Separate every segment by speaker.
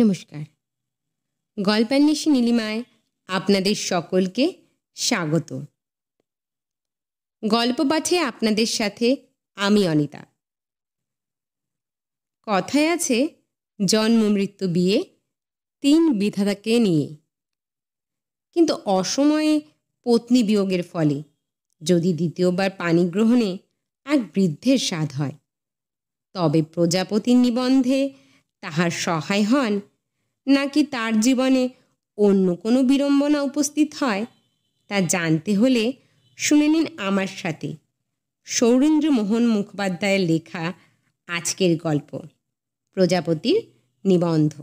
Speaker 1: নমস্কার গল্পান্বেষি নীলিমায় আপনাদের সকলকে স্বাগত গল্প পাঠে আপনাদের সাথে আমি অনিতা কথায় আছে জন্ম মৃত্যু বিয়ে তিন বিধাতাকে নিয়ে কিন্তু অসময়ে পত্নী বিয়োগের ফলে যদি দ্বিতীয়বার পানি গ্রহণে এক বৃদ্ধের স্বাদ হয় তবে প্রজাপতির নিবন্ধে তাহার সহায় হন নাকি তার জীবনে অন্য কোনো বিড়ম্বনা উপস্থিত হয় তা জানতে হলে শুনে নিন আমার সাথে সৌরেন্দ্রমোহন মুখোপাধ্যায়ের লেখা আজকের গল্প প্রজাপতির নিবন্ধ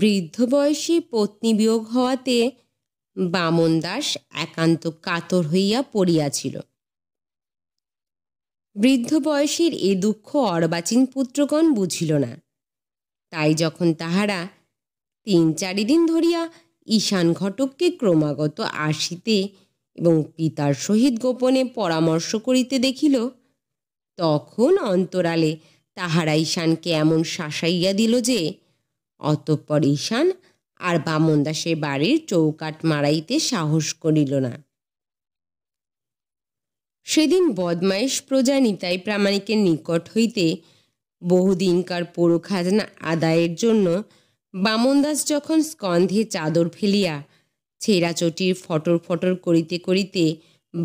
Speaker 1: বৃদ্ধ বয়সে পত্নী বিয়োগ হওয়াতে বামন দাস একান্ত কাতর হইয়া পড়িয়াছিল বৃদ্ধ বয়সের এ দুঃখ অর্বাচীন পুত্রগণ বুঝিল না তাই যখন তাহারা তিন চারিদিন ধরিয়া ঈশান ঘটককে ক্রমাগত আসিতে এবং পিতার সহিত গোপনে পরামর্শ করিতে দেখিল তখন অন্তরালে তাহারা ঈশানকে এমন শাসাইয়া দিল যে অতঃপর ঈশান আর বামন দাসের বাড়ির চৌকাট মারাইতে সাহস করিল না সেদিন বদমাইশ প্রজা নিতাই প্রামাণিকের নিকট হইতে বহুদিনকার পোড়ো খাজনা আদায়ের জন্য বামনদাস যখন স্কন্ধে চাদর ফেলিয়া ছেঁড়াচটির ফটর ফটর করিতে করিতে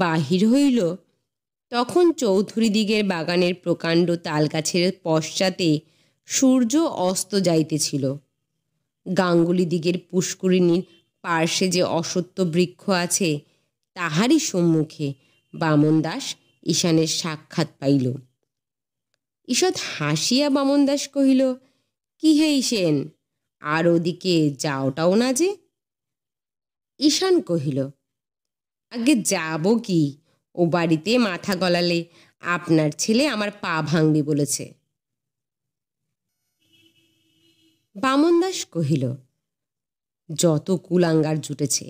Speaker 1: বাহির হইল তখন চৌধুরীদিগের বাগানের প্রকাণ্ড তালগাছের পশ্চাতে সূর্য অস্ত যাইতেছিল গাঙ্গুলি দিগের পুষ্করিণীর পার্শ্বে যে অসত্য বৃক্ষ আছে তাহারই সম্মুখে বামন দাস ঈশানের সাক্ষাৎ পাইল ঈষৎ হাসিয়া বামন দাস কহিল কি হে ঈশেন আর ওদিকে যাওটাও না যে ঈশান কহিল আগে যাব কি ও বাড়িতে মাথা গলালে আপনার ছেলে আমার পা ভাঙবে বলেছে বামন দাস কহিল যত কুলাঙ্গার জুটেছে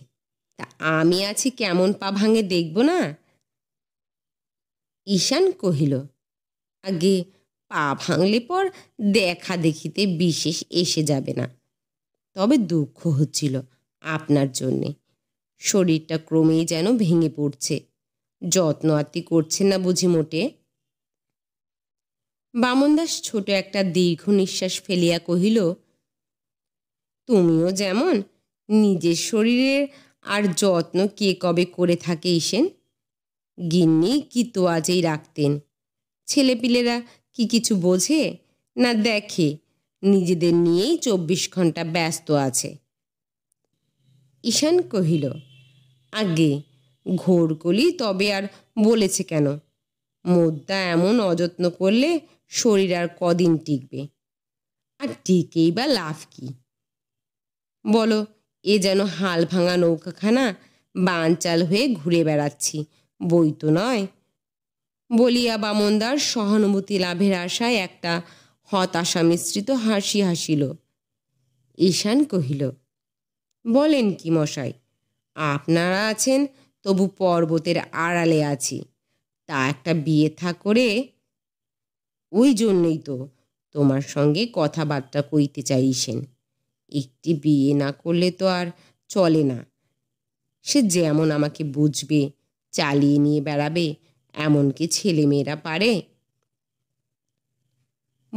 Speaker 1: তা আমি আছি কেমন পা ভাঙে দেখব না ঈশান কহিল আগে পা ভাঙলে পর দেখা দেখিতে বিশেষ এসে যাবে না তবে দুঃখ হচ্ছিল আপনার জন্যে শরীরটা ক্রমেই যেন ভেঙে পড়ছে যত্ন আত্মি করছেন না বুঝি মোটে বামনদাস ছোট একটা দীর্ঘ নিঃশ্বাস ফেলিয়া কহিল তুমিও যেমন নিজের শরীরের আর যত্ন কে কবে করে থাকে ইসেন গিন্নি কি তো তোয়াজেই রাখতেন ছেলেপিলেরা কি কিছু বোঝে না দেখে নিজেদের নিয়েই চব্বিশ ঘন্টা ব্যস্ত আছে ঈশান কহিল আগে কলি তবে আর বলেছে কেন মোদ্দা এমন অযত্ন করলে শরীর আর কদিন টিকবে আর টিকেই বা লাভ কি বলো এ যেন হাল ভাঙা নৌকাখানা বানচাল হয়ে ঘুরে বেড়াচ্ছি বই তো নয় বলিয়া বামনদার সহানুভূতি লাভের আশায় একটা হতাশা মিশ্রিত হাসি হাসিল ঈশান কহিল বলেন কি মশাই আপনারা আছেন তবু পর্বতের আড়ালে আছি তা একটা বিয়ে থাকরে করে ওই জন্যই তো তোমার সঙ্গে কথাবার্তা কইতে চাইছেন একটি বিয়ে না করলে তো আর চলে না সে যেমন আমাকে বুঝবে চালিয়ে নিয়ে বেড়াবে এমন কি ছেলেমেয়েরা পারে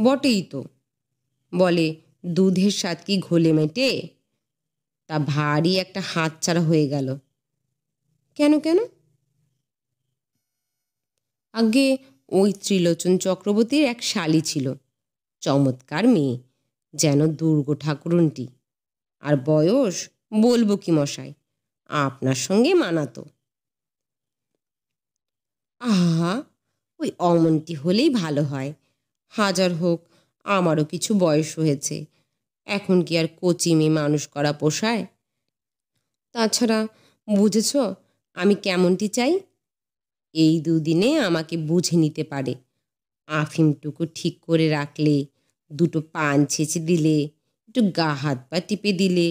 Speaker 1: বটেই তো বলে দুধের স্বাদ কি ঘোলে মেটে তা ভারী একটা হাতছাড়া হয়ে গেল কেন কেন আগে ওই ত্রিলোচন চক্রবর্তীর এক শালি ছিল চমৎকার মেয়ে যেন দুর্গ ঠাকুরনটি আর বয়স বলবো কি মশাই আপনার সঙ্গে মানাতো আহা ওই অমনটি হলেই ভালো হয় হাজার হোক আমারও কিছু বয়স হয়েছে এখন কি আর কচি মেয়ে মানুষ করা পোষায় তাছাড়া বুঝেছ আমি কেমনটি চাই এই দুদিনে আমাকে বুঝে নিতে পারে আফিমটুকু ঠিক করে রাখলে দুটো পান ছেঁচে দিলে একটু গা হাত পা টিপে দিলে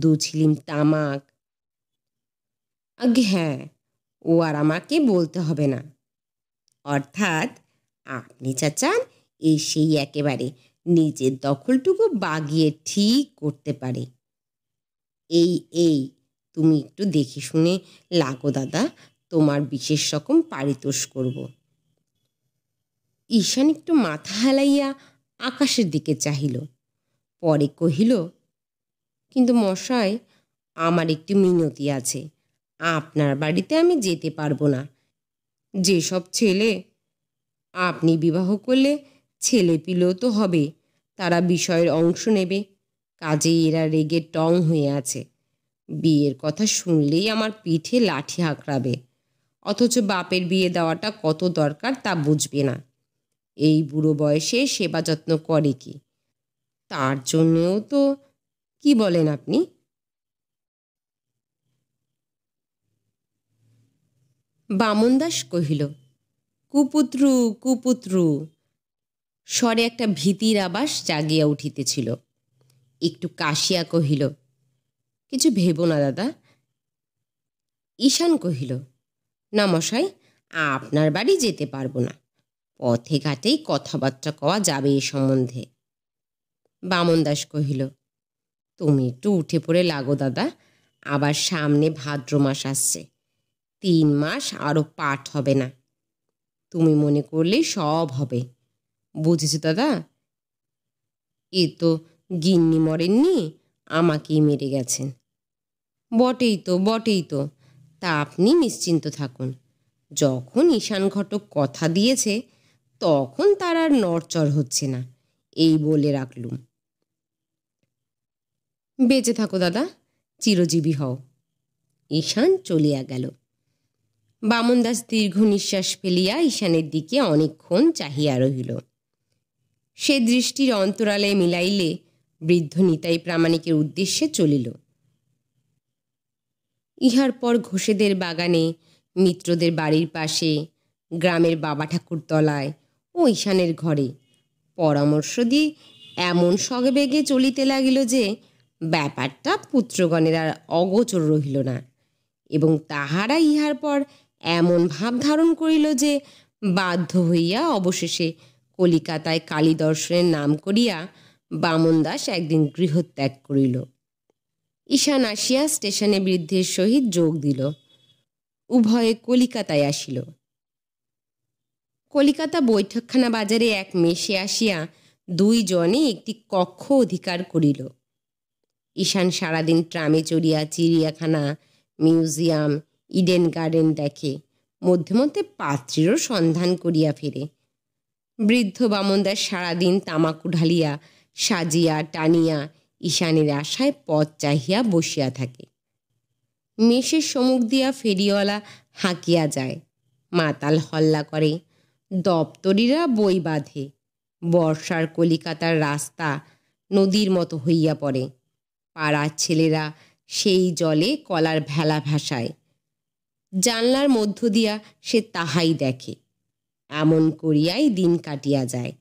Speaker 1: দু ছিলিম তামাক আগে হ্যাঁ ও আর আমাকে বলতে হবে না অর্থাৎ আপনি চাচান এই সেই একেবারে নিজের দখলটুকু বাগিয়ে ঠিক করতে পারে এই এই তুমি একটু দেখে শুনে লাগো দাদা তোমার বিশেষ রকম পারিতোষ করব ঈশান একটু মাথা হেলাইয়া আকাশের দিকে চাহিল পরে কহিল কিন্তু মশায় আমার একটি মিনতি আছে আপনার বাড়িতে আমি যেতে পারবো না যেসব ছেলে আপনি বিবাহ করলে ছেলে পিলেও তো হবে তারা বিষয়ের অংশ নেবে কাজে এরা রেগে টং হয়ে আছে বিয়ের কথা শুনলেই আমার পিঠে লাঠি হাঁকড়াবে অথচ বাপের বিয়ে দেওয়াটা কত দরকার তা বুঝবে না এই বুড়ো বয়সে সেবা যত্ন করে কি তার জন্যেও তো কি বলেন আপনি বামনদাস কহিল কুপুত্রু কুপুত্রু স্বরে একটা ভীতির আবাস জাগিয়া উঠিতেছিল একটু কাশিয়া কহিল কিছু ভেব না দাদা ঈশান কহিল না মশাই আপনার বাড়ি যেতে পারবো না পথে ঘাটেই কথাবার্তা কওয়া যাবে এ সম্বন্ধে বামন দাস কহিল তুমি একটু উঠে পড়ে লাগো দাদা আবার সামনে ভাদ্র মাস আসছে তিন মাস আরও পাঠ হবে না তুমি মনে করলে সব হবে বুঝেছো দাদা এ তো গিন্নি মরেননি আমাকেই মেরে গেছেন বটেই তো বটেই তো তা আপনি নিশ্চিন্ত থাকুন যখন ঈশান ঘটক কথা দিয়েছে তখন তার আর নড়চড় হচ্ছে না এই বলে রাখলুম বেঁচে থাকো দাদা চিরজীবী হও ঈশান চলিয়া গেল বামনদাস দীর্ঘ নিঃশ্বাস ফেলিয়া ঈশানের দিকে অনেকক্ষণ চাহিয়া রহিল সে দৃষ্টির অন্তরালে মিলাইলে বৃদ্ধ নিতাই প্রামাণিকের উদ্দেশ্যে চলিল ইহার পর ঘোষেদের বাগানে মিত্রদের বাড়ির পাশে গ্রামের বাবা ঠাকুর তলায় ও ঈশানের ঘরে পরামর্শ দিয়ে এমন সবেগে চলিতে লাগিল যে ব্যাপারটা পুত্রগণের আর অগোচর রহিল না এবং তাহারা ইহার পর এমন ভাব ধারণ করিল যে বাধ্য হইয়া অবশেষে কলিকাতায় কালী দর্শনের নাম করিয়া বামন দাস একদিন গৃহত্যাগ করিল ঈশান আসিয়া স্টেশনে বৃদ্ধের সহিত যোগ দিল উভয়ে কলিকাতায় আসিল কলিকাতা বৈঠকখানা বাজারে এক মেশে আসিয়া দুইজনে একটি কক্ষ অধিকার করিল ঈশান সারাদিন ট্রামে চড়িয়া চিড়িয়াখানা মিউজিয়াম ইডেন গার্ডেন দেখে মধ্যে মধ্যে পাত্রেরও সন্ধান করিয়া ফেরে বৃদ্ধ বামনদার সারাদিন তামাকু ঢালিয়া সাজিয়া টানিয়া ঈশানের আশায় পথ চাহিয়া বসিয়া থাকে মেষের সমুখ দিয়া ফেরিওয়ালা হাঁকিয়া যায় মাতাল হল্লা করে দপ্তরিরা বই বাঁধে বর্ষার কলিকাতার রাস্তা নদীর মতো হইয়া পড়ে পাড়ার ছেলেরা সেই জলে কলার ভেলা ভাসায় জানলার মধ্য দিয়া সে তাহাই দেখে এমন করিয়াই দিন কাটিয়া যায়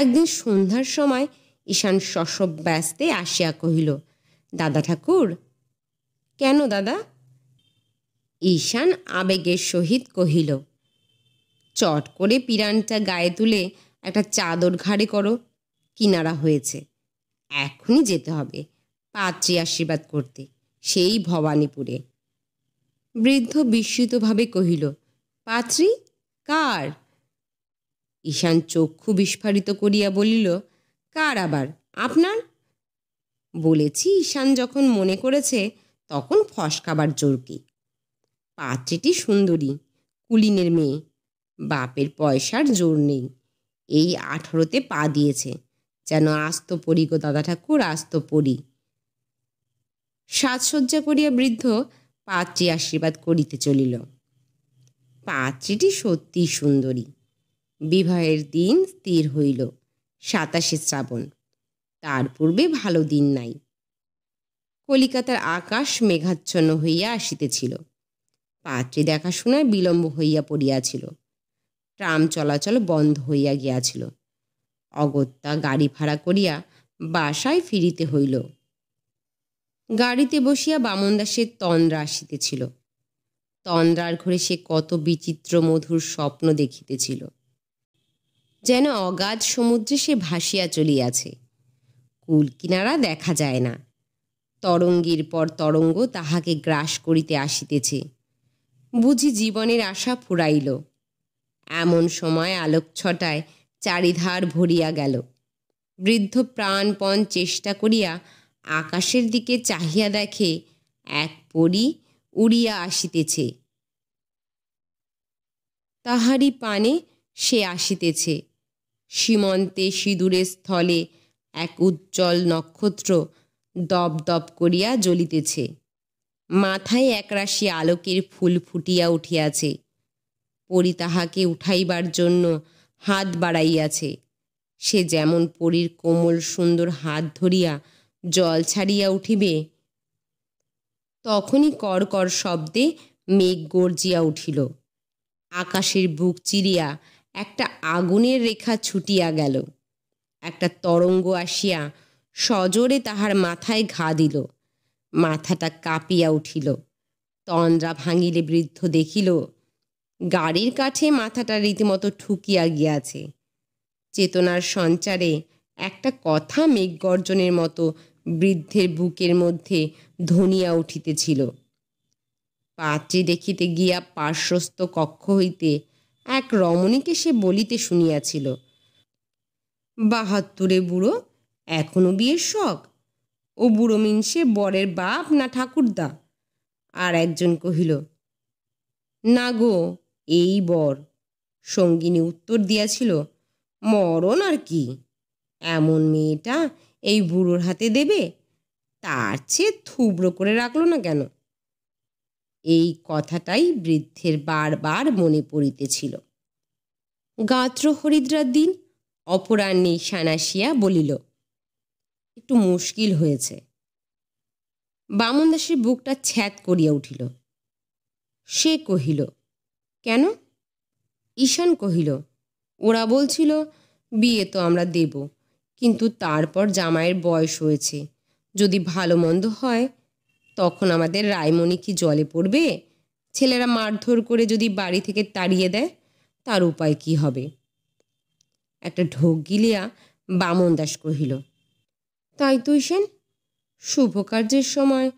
Speaker 1: একদিন সন্ধ্যার সময় ঈশান শশব ব্যস্তে আসিয়া কহিল দাদা ঠাকুর কেন দাদা ঈশান আবেগের সহিত কহিল চট করে পিরানটা গায়ে তুলে একটা চাদর ঘাড়ে করো কিনারা হয়েছে এখনই যেতে হবে পাত্রী আশীর্বাদ করতে সেই ভবানীপুরে বৃদ্ধ বিস্মিতভাবে কহিল পাত্রী কার ঈশান চক্ষু বিস্ফারিত করিয়া বলিল কার আবার আপনার বলেছি ঈশান যখন মনে করেছে তখন ফসকাবার জোর কি পাত্রীটি সুন্দরী কুলিনের মেয়ে বাপের পয়সার জোর নেই এই আঠারোতে পা দিয়েছে যেন আস্ত পড়ি গো দাদা ঠাকুর আস্ত পড়ি সাজসজ্জা করিয়া বৃদ্ধ পাত্রী আশীর্বাদ করিতে চলিল পাত্রীটি সত্যি সুন্দরী বিবাহের দিন স্থির হইল সাতাশে শ্রাবণ তার পূর্বে ভালো দিন নাই কলিকাতার আকাশ মেঘাচ্ছন্ন হইয়া আসিতেছিল পাত্রী দেখাশোনায় বিলম্ব হইয়া পড়িয়াছিল ট্রাম চলাচল বন্ধ হইয়া গিয়াছিল অগত্যা গাড়ি ভাড়া করিয়া বাসায় ফিরিতে হইল গাড়িতে বসিয়া বামন দাসের তন্দ্রা আসিতেছিল তন্দ্রার ঘরে সে কত বিচিত্র মধুর স্বপ্ন দেখিতেছিল যেন অগাধ সমুদ্রে সে ভাসিয়া চলিয়াছে কুল কিনারা দেখা যায় না তরঙ্গের পর তরঙ্গ তাহাকে গ্রাস করিতে আসিতেছে বুঝি জীবনের আশা ফুরাইল এমন সময় আলোক ছটায় চারিধার ভরিয়া গেল বৃদ্ধ প্রাণপণ চেষ্টা করিয়া আকাশের দিকে চাহিয়া দেখে এক পরি উড়িয়া আসিতেছে তাহারি পানে সে আসিতেছে সীমন্তে সিঁদুরের স্থলে এক উজ্জ্বল নক্ষত্র দপ দপ করিয়া জ্বলিতেছে মাথায় একরাশি আলোকের ফুল ফুটিয়া উঠিয়াছে পরি তাহাকে উঠাইবার জন্য হাত বাড়াইয়াছে সে যেমন পরীর কোমল সুন্দর হাত ধরিয়া জল ছাড়িয়া উঠিবে তখনই কড়কর শব্দে মেঘ গর্জিয়া উঠিল আকাশের বুক চিরিয়া একটা আগুনের রেখা ছুটিয়া গেল একটা তরঙ্গ আসিয়া সজোরে তাহার মাথায় ঘা দিল মাথাটা কাঁপিয়া উঠিল তন্দ্রা ভাঙিলে বৃদ্ধ দেখিল গাড়ির কাছে মাথাটা রীতিমতো ঠুকিয়া গিয়াছে চেতনার সঞ্চারে একটা কথা মেঘগর্জনের মতো বৃদ্ধের বুকের মধ্যে ধনিয়া উঠিতেছিল পাত্রে দেখিতে গিয়া পার্শ্বস্থ কক্ষ হইতে এক রমণীকে সে বলিতে শুনিয়াছিল বাহাত্তরে বুড়ো এখনো বিয়ের শখ ও বুড়ো মিনসে বরের বাপ না ঠাকুরদা আর একজন কহিল না গো এই বর সঙ্গিনী উত্তর দিয়াছিল মরণ আর কি এমন মেয়েটা এই বুড়োর হাতে দেবে তার চেয়ে থুবড়ো করে রাখলো না কেন এই কথাটাই বৃদ্ধের বারবার মনে পড়িতেছিল গাত্র হরিদ্রার দিন অপরাহ্নে সানাসিয়া বলিল একটু মুশকিল হয়েছে বামন দাসের বুকটা ছ্যাত করিয়া উঠিল সে কহিল কেন ঈশান কহিল ওরা বলছিল বিয়ে তো আমরা দেব কিন্তু তারপর জামাইয়ের বয়স হয়েছে যদি ভালো মন্দ হয় তখন আমাদের রায়মণি কি জলে পড়বে ছেলেরা মারধর করে যদি বাড়ি থেকে তাড়িয়ে দেয় তার উপায় কি হবে একটা ঢোক গিলিয়া বামন দাস কহিল তাই তুই সেন শুভ কার্যের সময়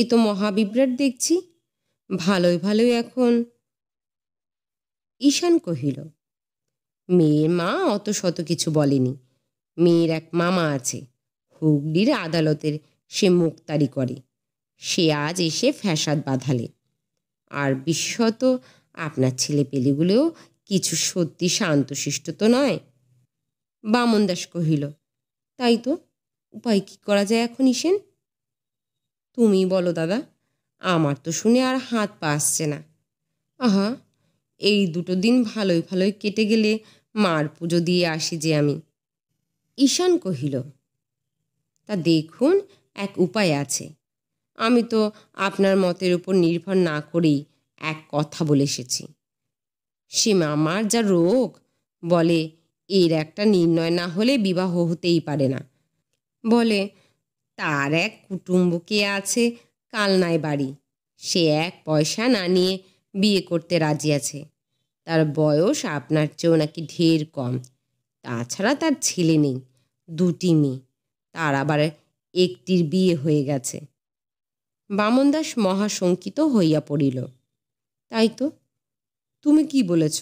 Speaker 1: এ তো মহাবিব্রাট দেখছি ভালোই ভালোই এখন ঈশান কহিল মেয়ের মা অত শত কিছু বলেনি মেয়ের এক মামা আছে হুগলির আদালতের সে মুক্তারি করে সে আজ এসে ফ্যাসাদ বাঁধালে আর বিশ্বত আপনার ছেলেপেলেগুলোও কিছু সত্যি শান্তশিষ্ট তো নয় বামন দাস কহিল তাই তো উপায় কি করা যায় এখন ইসেন তুমি বলো দাদা আমার তো শুনে আর হাত পা আসছে না আহা এই দুটো দিন ভালোই ভালোই কেটে গেলে মার পুজো দিয়ে আসি যে আমি ঈশান কহিল তা দেখুন এক উপায় আছে আমি তো আপনার মতের উপর নির্ভর না করেই এক কথা বলে এসেছি সে মামার যা রোগ বলে এর একটা নির্ণয় না হলে বিবাহ হতেই পারে না বলে তার এক কুটুম্বকে আছে কালনায় বাড়ি সে এক পয়সা না নিয়ে বিয়ে করতে রাজি আছে তার বয়স আপনার চেয়েও নাকি ঢের কম তাছাড়া তার ছেলে নেই দুটি মেয়ে তার আবার একটির বিয়ে হয়ে গেছে বামনদাস মহাশঙ্কিত হইয়া পড়িল তাই তো তুমি কি বলেছ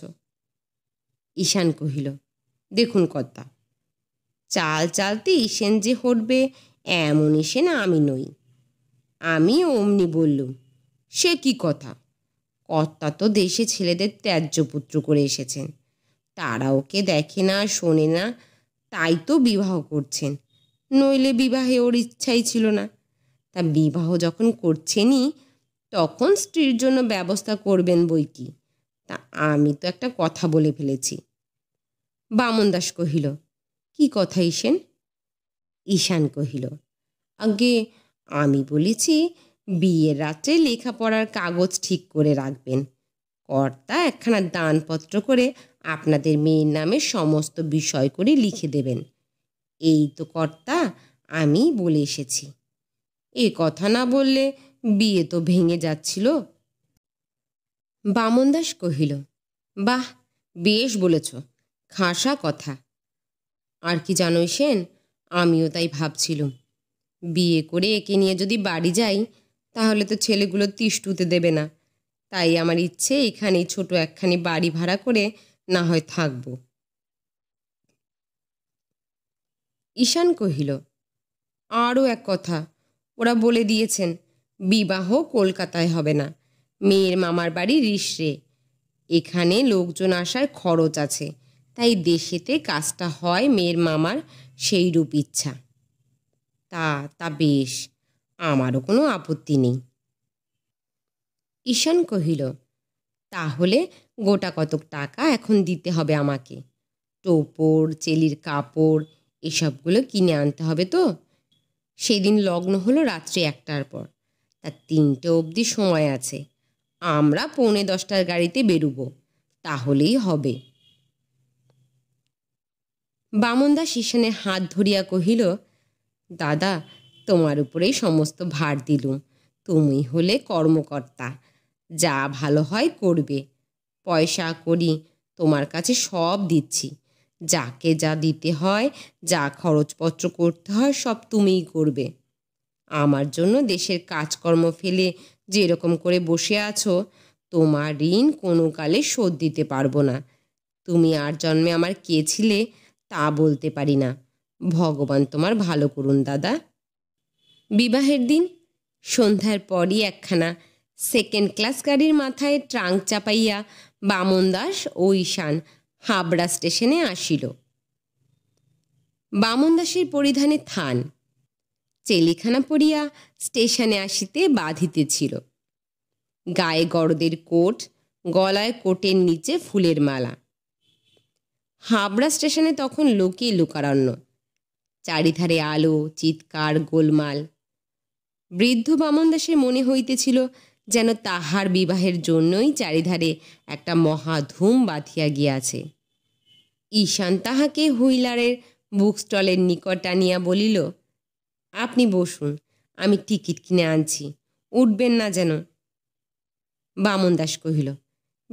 Speaker 1: ঈশান কহিল দেখুন কর্তা চাল চালতে ঈশেন যে হটবে এমন ঈশেন আমি নই আমি অমনি বললুম সে কি কথা কর্তা তো দেশে ছেলেদের ত্যায্য পুত্র করে এসেছেন তারা ওকে দেখে না শোনে না তাই তো বিবাহ করছেন নইলে বিবাহে ওর ইচ্ছাই ছিল না তা বিবাহ যখন করছেনই তখন স্ত্রীর জন্য ব্যবস্থা করবেন বই কি তা আমি তো একটা কথা বলে ফেলেছি বামন দাস কহিল কি কথা ইসেন ঈশান কহিল আগে আমি বলেছি বিয়ের রাত্রে লেখাপড়ার কাগজ ঠিক করে রাখবেন কর্তা একখানা দানপত্র করে আপনাদের মেয়ের নামে সমস্ত বিষয় করে লিখে দেবেন এই তো কর্তা আমি বলে এসেছি এ কথা না বললে বিয়ে তো ভেঙে যাচ্ছিল বামনদাস দাস কহিল বাহ বেশ বলেছ খাসা কথা আর কি জানোই সেন আমিও তাই ভাবছিলুম বিয়ে করে একে নিয়ে যদি বাড়ি যাই তাহলে তো ছেলেগুলো তিষ্টুতে দেবে না তাই আমার ইচ্ছে এখানেই ছোট একখানি বাড়ি ভাড়া করে না হয় থাকব ঈশান কহিল আরও এক কথা ওরা বলে দিয়েছেন বিবাহ কলকাতায় হবে না মেয়ের মামার বাড়ি রিসরে এখানে লোকজন আসার খরচ আছে তাই দেশেতে কাজটা হয় মেয়ের মামার সেই রূপ ইচ্ছা তা তা বেশ আমারও কোনো আপত্তি নেই ঈশান কহিল তাহলে গোটা কতক টাকা এখন দিতে হবে আমাকে টোপর চেলির কাপড় এসবগুলো কিনে আনতে হবে তো সেদিন লগ্ন হলো রাত্রি একটার পর তার তিনটে অবধি সময় আছে আমরা পৌনে দশটার গাড়িতে বেরুব তাহলেই হবে বামনদা শিশানের হাত ধরিয়া কহিল দাদা তোমার উপরেই সমস্ত ভার দিলুম তুমি হলে কর্মকর্তা যা ভালো হয় করবে পয়সা করি তোমার কাছে সব দিচ্ছি যাকে যা দিতে হয় যা খরচপত্র করতে হয় সব তুমিই করবে আমার জন্য দেশের কাজকর্ম ফেলে যেরকম করে বসে আছো তোমার ঋণ কোনো কালে শোধ দিতে পারবো না তুমি আর জন্মে আমার কে ছিলে তা বলতে পারি না ভগবান তোমার ভালো করুন দাদা বিবাহের দিন সন্ধ্যার পরই একখানা সেকেন্ড ক্লাস গাড়ির মাথায় ট্রাঙ্ক চাপাইয়া বামন দাস ও ঈশান হাবড়া স্টেশনে আসিল বামন দাসের পরিধানে থান চেলিখানা পড়িয়া স্টেশনে আসিতে বাঁধিতেছিল গায়ে গরদের কোট গলায় কোটের নিচে ফুলের মালা হাবড়া স্টেশনে তখন লোকে লোকারণ্য চারিধারে আলো চিৎকার গোলমাল বৃদ্ধ বামন দাসের মনে হইতেছিল যেন তাহার বিবাহের জন্যই চারিধারে একটা মহা বাঁধিয়া গিয়াছে ঈশান তাহাকে হুইলারের বুক স্টলের নিকট টানিয়া বলিল আপনি বসুন আমি টিকিট কিনে আনছি উঠবেন না যেন বামন দাস কহিল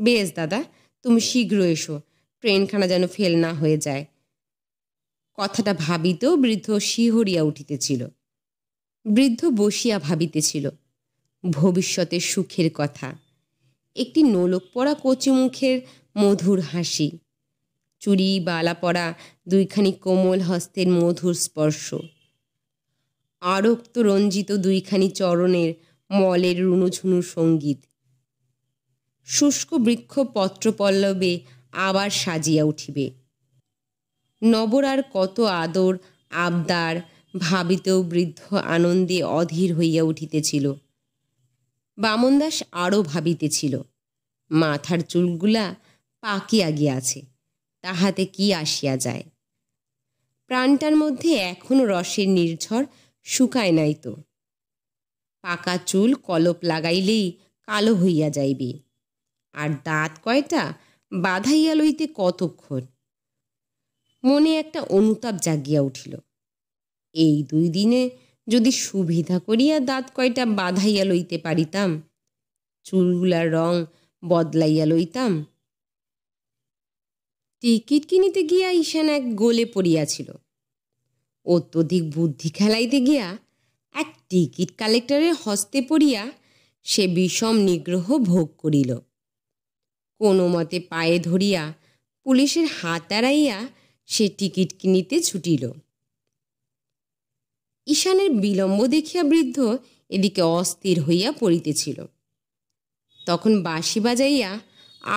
Speaker 1: বেশ দাদা তুমি শীঘ্র এসো ট্রেনখানা যেন ফেল না হয়ে যায় কথাটা ভাবিতেও বৃদ্ধ শিহরিয়া উঠিতেছিল বৃদ্ধ বসিয়া ভাবিতেছিল ভবিষ্যতের সুখের কথা একটি নোলক পড়া কচুমুখের মধুর হাসি চুরি বালা পড়া দুইখানি কোমল হস্তের মধুর স্পর্শ আরক্ত রঞ্জিত দুইখানি চরণের মলের রুনুঝুনু সঙ্গীত শুষ্ক বৃক্ষ পত্রপল্লবে আবার সাজিয়া উঠিবে নবরার কত আদর আবদার ভাবিতেও বৃদ্ধ আনন্দে অধীর হইয়া উঠিতেছিল বামন দাস আরও ভাবিতেছিল মাথার চুলগুলা পাকিয়া গিয়াছে তাহাতে কি আসিয়া যায় প্রাণটার মধ্যে এখনো রসের নির্ঝর শুকায় নাই তো পাকা চুল কলপ লাগাইলেই কালো হইয়া যাইবে আর দাঁত কয়টা বাধাইয়া লইতে কতক্ষণ মনে একটা অনুতাপ জাগিয়া উঠিল এই দুই দিনে যদি সুবিধা করিয়া দাঁত কয়টা বাঁধাইয়া লইতে পারিতাম চুলগুলার রং বদলাইয়া লইতাম টিকিট কিনিতে গিয়া ঈশান এক গোলে পড়িয়াছিল অত্যধিক বুদ্ধি খেলাইতে গিয়া এক টিকিট কালেক্টরের হস্তে পড়িয়া সে বিষম নিগ্রহ ভোগ করিল কোনো মতে পায়ে ধরিয়া পুলিশের হাত এড়াইয়া সে টিকিট কিনিতে ছুটিল ঈশানের বিলম্ব দেখিয়া বৃদ্ধ এদিকে অস্থির হইয়া পড়িতেছিল তখন বাঁশি বাজাইয়া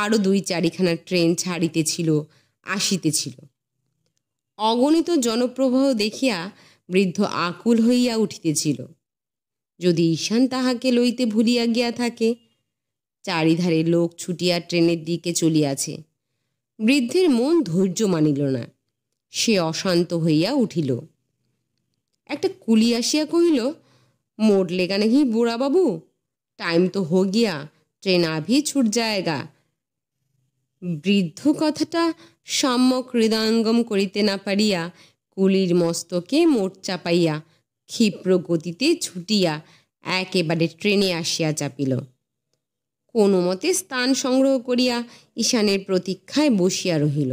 Speaker 1: আরও দুই চারিখানা ট্রেন ছাড়িতেছিল আসিতেছিল অগণিত জনপ্রবাহ দেখিয়া বৃদ্ধ আকুল হইয়া উঠিতেছিল যদি ঈশান তাহাকে লইতে ভুলিয়া গিয়া থাকে চারিধারে লোক ছুটিয়া ট্রেনের দিকে চলিয়াছে বৃদ্ধের মন ধৈর্য মানিল না সে অশান্ত হইয়া উঠিল একটা কুলি আসিয়া কহিল মরলে গা নাকি বুড়া বাবু টাইম তো হো গিয়া ট্রেন আভি ছুট জায়গা বৃদ্ধ কথাটা সাম্যক হৃদয়ঙ্গম করিতে না পারিয়া কুলির মস্তকে মোট চাপাইয়া ক্ষিপ্র গতিতে ছুটিয়া একেবারে ট্রেনে আসিয়া চাপিল কোনো মতে স্থান সংগ্রহ করিয়া ঈশানের প্রতীক্ষায় বসিয়া রহিল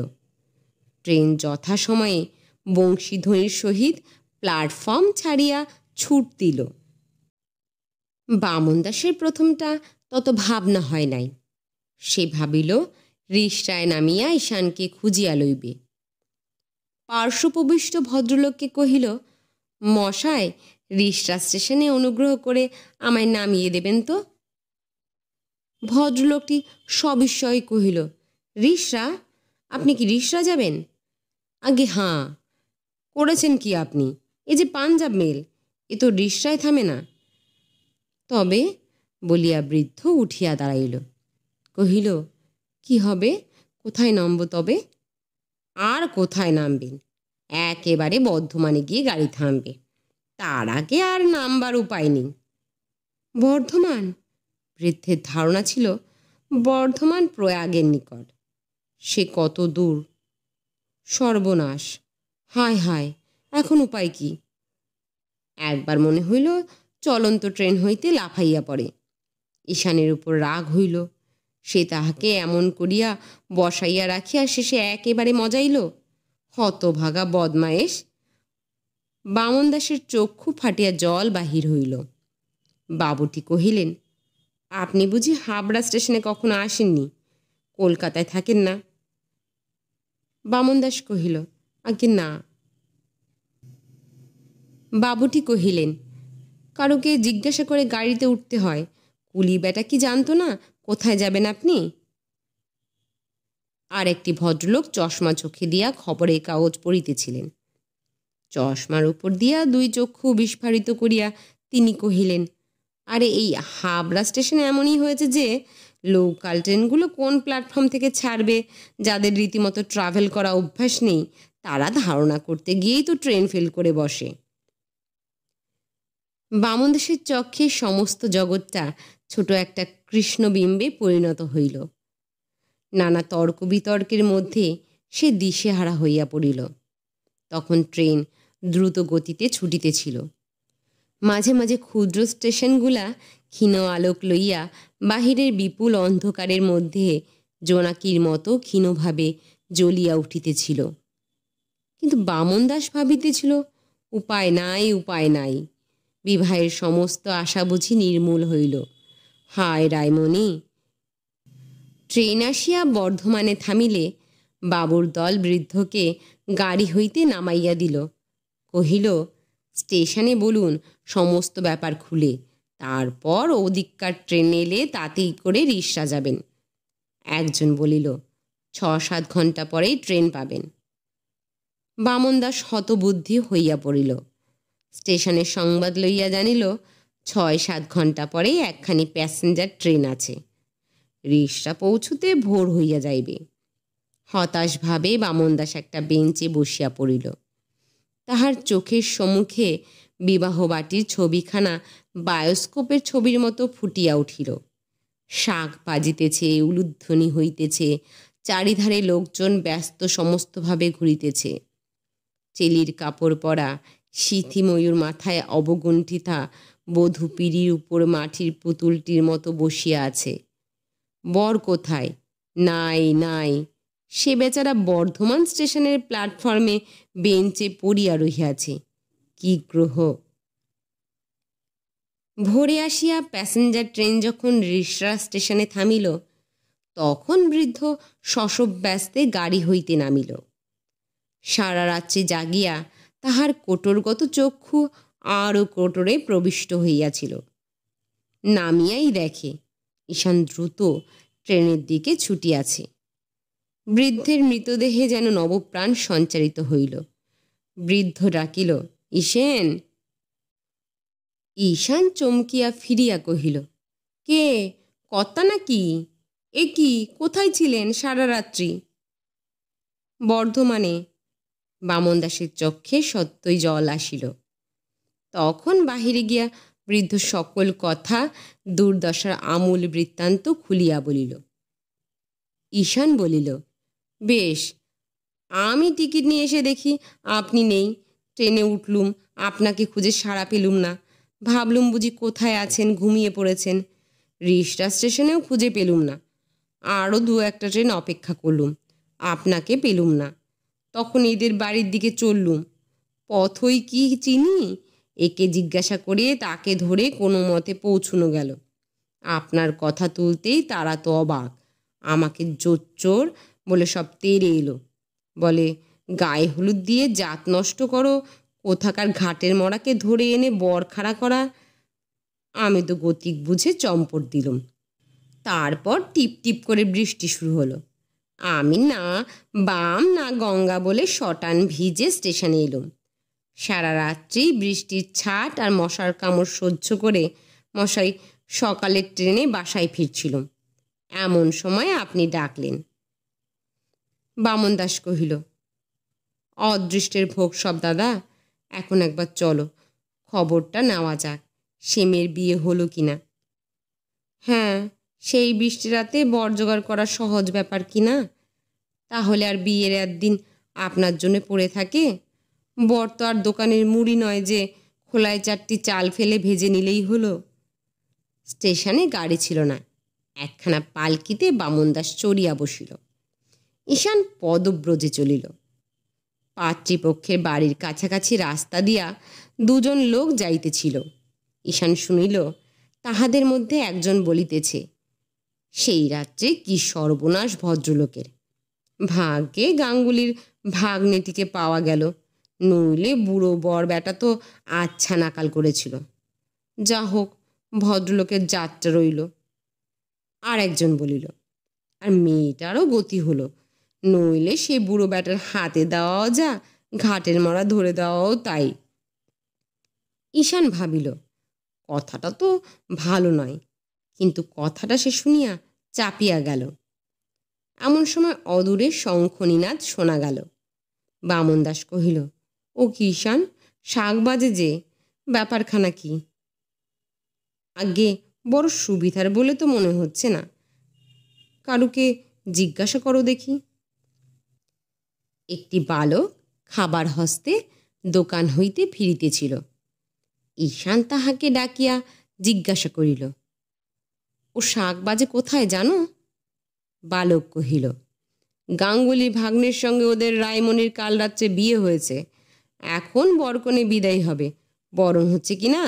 Speaker 1: ট্রেন যথাসময়ে বংশীধ্বনির সহিত প্ল্যাটফর্ম ছাড়িয়া ছুট দিল বামন দাসের প্রথমটা তত ভাবনা হয় নাই সে ভাবিল রিষ্টায় নামিয়া ঈশানকে খুঁজিয়া লইবে পার্শ্বপ্রবিষ্ট ভদ্রলোককে কহিল মশায় রিষ্টা স্টেশনে অনুগ্রহ করে আমায় নামিয়ে দেবেন তো ভদ্রলোকটি সবিস্ময় কহিল রিশরা আপনি কি রিশরা যাবেন আগে হাঁ করেছেন কি আপনি এ যে পাঞ্জাব মেল এ তো রিসায় থামে না তবে বলিয়া বৃদ্ধ উঠিয়া দাঁড়াইল কহিল কি হবে কোথায় নামব তবে আর কোথায় নামবেন একেবারে বর্ধমানে গিয়ে গাড়ি থামবে তার আগে আর নামবার উপায় নেই বর্ধমান বৃদ্ধের ধারণা ছিল বর্ধমান প্রয়াগের নিকট সে কত দূর সর্বনাশ হায় হায় এখন উপায় কি একবার মনে হইল চলন্ত ট্রেন হইতে লাফাইয়া পড়ে ঈশানের উপর রাগ হইল সে তাহাকে এমন করিয়া বসাইয়া রাখিয়া শেষে একেবারে মজাইল হতভাগা বদমায়েশ বামন দাসের চক্ষু ফাটিয়া জল বাহির হইল বাবুটি কহিলেন আপনি বুঝি হাবড়া স্টেশনে কখনো আসেননি কলকাতায় থাকেন না বামন দাস কহিল আগে না বাবুটি কহিলেন কারোকে জিজ্ঞাসা করে গাড়িতে উঠতে হয় কুলি বেটা কি জানতো না কোথায় যাবেন আপনি আর একটি ভদ্রলোক চশমা চোখে দিয়া খবরের কাগজ পড়িতেছিলেন চশমার উপর দিয়া দুই চক্ষু বিস্ফারিত করিয়া তিনি কহিলেন আরে এই হাবড়া স্টেশন এমনই হয়েছে যে লোকাল ট্রেনগুলো কোন প্ল্যাটফর্ম থেকে ছাড়বে যাদের রীতিমতো ট্রাভেল করা অভ্যাস নেই তারা ধারণা করতে গিয়েই তো ট্রেন ফেল করে বসে বামনদেশের চক্ষে সমস্ত জগৎটা ছোট একটা কৃষ্ণবিম্বে পরিণত হইল নানা তর্ক বিতর্কের মধ্যে সে দিশেহারা হইয়া পড়িল তখন ট্রেন দ্রুত গতিতে ছুটিতেছিল মাঝে মাঝে ক্ষুদ্র স্টেশনগুলা ক্ষীণ আলোক লইয়া বাহিরের বিপুল অন্ধকারের মধ্যে জোনাকির মতো ক্ষীণভাবে জ্বলিয়া উঠিতেছিল কিন্তু বামন দাস ভাবিতেছিল উপায় নাই উপায় নাই বিবাহের সমস্ত আশা বুঝি নির্মূল হইল হায় রায়মণি ট্রেন আসিয়া বর্ধমানে থামিলে বাবুর দল বৃদ্ধকে গাড়ি হইতে নামাইয়া দিল কহিল স্টেশনে বলুন সমস্ত ব্যাপার খুলে তারপর ওদিককার ট্রেন এলে তাতেই করে রিসরা যাবেন একজন বলিল ছ সাত ঘন্টা পরেই ট্রেন পাবেন বামন দাস হতবুদ্ধি হইয়া পড়িল স্টেশনে সংবাদ লইয়া জানিল ছয় সাত ঘন্টা পরেই একখানি প্যাসেঞ্জার ট্রেন আছে রিক্সা পৌঁছুতে ভোর হইয়া যাইবে হতাশভাবে বামনদাস একটা বেঞ্চে বসিয়া পড়িল তাহার চোখের সম্মুখে বাটির ছবিখানা বায়োস্কোপের ছবির মতো ফুটিয়া উঠিল শাক বাজিতেছে উলুধ্বনি হইতেছে চারিধারে লোকজন ব্যস্ত সমস্তভাবে ঘুরিতেছে চেলির কাপড় পরা সিথি ময়ূর মাথায় অবগুণ্ঠিতা বধূ পিড়ির উপর মাটির পুতুলটির মতো বসিয়া আছে বর কোথায় নাই নাই সে বেচারা বর্ধমান স্টেশনের প্ল্যাটফর্মে বেঞ্চে পড়িয়া রহিয়াছে কি গ্রহ ভোরে আসিয়া প্যাসেঞ্জার ট্রেন যখন রিসরা স্টেশনে থামিল তখন বৃদ্ধ ব্যস্তে গাড়ি হইতে নামিল সারা রাত্রে জাগিয়া তাহার কোটরগত চক্ষু আরও কোটরে প্রবিষ্ট হইয়াছিল নামিয়াই দেখে ঈশান দ্রুত ট্রেনের দিকে ছুটিয়াছে বৃদ্ধের মৃতদেহে যেন নবপ্রাণ সঞ্চারিত হইল বৃদ্ধ ডাকিল ঈশেন ঈশান চমকিয়া ফিরিয়া কহিল কে কথা নাকি এ কি কোথায় ছিলেন সারা রাত্রি বর্ধমানে বামন দাসের চক্ষে সত্যই জল আসিল তখন বাহিরে গিয়া বৃদ্ধ সকল কথা দুর্দশার আমূল বৃত্তান্ত খুলিয়া বলিল ঈশান বলিল বেশ আমি টিকিট নিয়ে এসে দেখি আপনি নেই ট্রেনে উঠলুম আপনাকে খুঁজে সাড়া পেলুম না ভাবলুম বুঝি কোথায় আছেন ঘুমিয়ে পড়েছেন রিষ্টা স্টেশনেও খুঁজে পেলুম না আরও দু একটা ট্রেন অপেক্ষা করলুম আপনাকে পেলুম না তখন এদের বাড়ির দিকে চললুম পথই কি চিনি একে জিজ্ঞাসা করে তাকে ধরে কোনো মতে পৌঁছুনো গেল আপনার কথা তুলতেই তারা তো অবাক আমাকে জোচ্চোর বলে সব তেরে এলো বলে গায়ে হলুদ দিয়ে জাত নষ্ট করো কোথাকার ঘাটের মরাকে ধরে এনে বর খাড়া করা আমি তো গতিক বুঝে চম্পট দিলুম তারপর টিপ টিপ করে বৃষ্টি শুরু হলো আমি না বাম না গঙ্গা বলে শটান ভিজে স্টেশনে এলুম সারা রাত্রি বৃষ্টির ছাট আর মশার কামড় সহ্য করে মশাই সকালের ট্রেনে বাসায় ফিরছিলুম এমন সময় আপনি ডাকলেন বামন দাস কহিল অদৃষ্টের ভোগ সব দাদা এখন একবার চলো খবরটা নেওয়া যাক সেমের বিয়ে হলো কিনা হ্যাঁ সেই বৃষ্টি রাতে বর জোগাড় করা সহজ ব্যাপার কি না তাহলে আর বিয়ের একদিন আপনার জন্য পড়ে থাকে বর তো আর দোকানের মুড়ি নয় যে খোলায় চারটি চাল ফেলে ভেজে নিলেই হলো স্টেশনে গাড়ি ছিল না একখানা পালকিতে বামনদাস দাস চড়িয়া বসিল ঈশান পদব্রজে চলিল পাত্রীপক্ষের বাড়ির কাছাকাছি রাস্তা দিয়া দুজন লোক যাইতেছিল ঈশান শুনিল তাহাদের মধ্যে একজন বলিতেছে সেই রাত্রে কি সর্বনাশ ভদ্রলোকের ভাগ্যে গাঙ্গুলির ভাগ্নেটিকে পাওয়া গেল নইলে বুড়ো বর বেটা তো আচ্ছা নাকাল করেছিল যা হোক ভদ্রলোকের যাত্রা রইল আর একজন বলিল আর মেয়েটারও গতি হলো নইলে সে বুড়ো ব্যাটার হাতে দেওয়াও যা ঘাটের মরা ধরে দেওয়াও তাই ঈশান ভাবিল কথাটা তো ভালো নয় কিন্তু কথাটা সে শুনিয়া চাপিয়া গেল এমন সময় অদূরে শঙ্খনীনাথ শোনা গেল বামন দাস কহিল ও কিষান শাক বাজে যে ব্যাপারখানা কি আগে বড় সুবিধার বলে তো মনে হচ্ছে না কারুকে জিজ্ঞাসা করো দেখি একটি বালক খাবার হস্তে দোকান হইতে ফিরিতেছিল ঈশান তাহাকে ডাকিয়া জিজ্ঞাসা করিল ও শাক বাজে কোথায় জানো বালক কহিল গাঙ্গুলি ভাগ্নের সঙ্গে ওদের রায়মণির কাল রাত্রে বিয়ে হয়েছে এখন বরকনে বিদায় হবে বরণ হচ্ছে কি না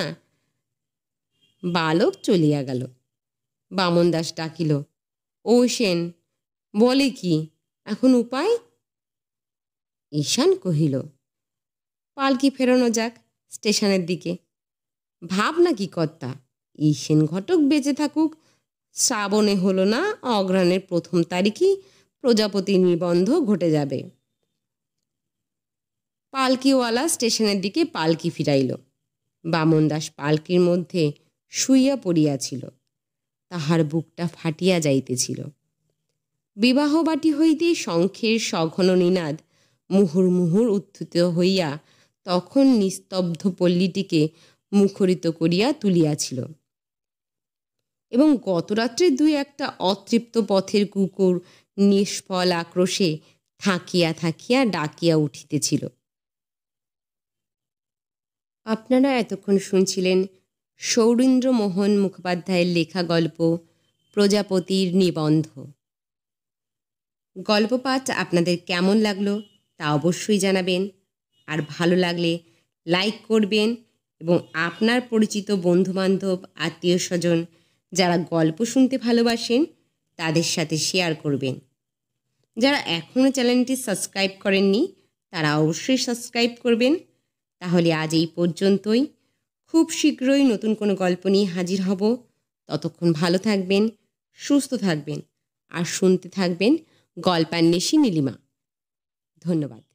Speaker 1: বালক চলিয়া গেল বামন দাস ডাকিল ও সেন বলে কি এখন উপায় ঈশান কহিল পালকি ফেরানো যাক স্টেশনের দিকে ভাবনা কি কর্তা ঈশেন ঘটক বেঁচে থাকুক শ্রাবণে হলো না অগ্রাণের প্রথম তারিখই প্রজাপতি নিবন্ধ ঘটে যাবে পালকিওয়ালা স্টেশনের দিকে পালকি ফিরাইল বামন দাস পালকির মধ্যে শুইয়া পড়িয়াছিল তাহার বুকটা ফাটিয়া যাইতেছিল বিবাহবাটি হইতে শঙ্খের সঘন নিনাদ মুহুর্মুহুর উত্থিত হইয়া তখন নিস্তব্ধ পল্লীটিকে মুখরিত করিয়া তুলিয়াছিল এবং গতরাত্রে দুই একটা অতৃপ্ত পথের কুকুর নিষ্ফল আক্রোশে থাকিয়া থাকিয়া ডাকিয়া উঠিতেছিল আপনারা এতক্ষণ শুনছিলেন সৌরীন্দ্রমোহন মুখোপাধ্যায়ের লেখা গল্প প্রজাপতির নিবন্ধ গল্প পাঠ আপনাদের কেমন লাগলো তা অবশ্যই জানাবেন আর ভালো লাগলে লাইক করবেন এবং আপনার পরিচিত বন্ধুবান্ধব আত্মীয় স্বজন যারা গল্প শুনতে ভালোবাসেন তাদের সাথে শেয়ার করবেন যারা এখনও চ্যানেলটি সাবস্ক্রাইব করেননি তারা অবশ্যই সাবস্ক্রাইব করবেন তাহলে আজ এই পর্যন্তই খুব শীঘ্রই নতুন কোনো গল্প নিয়ে হাজির হব ততক্ষণ ভালো থাকবেন সুস্থ থাকবেন আর শুনতে থাকবেন গল্পান্বেষী নীলিমা ধন্যবাদ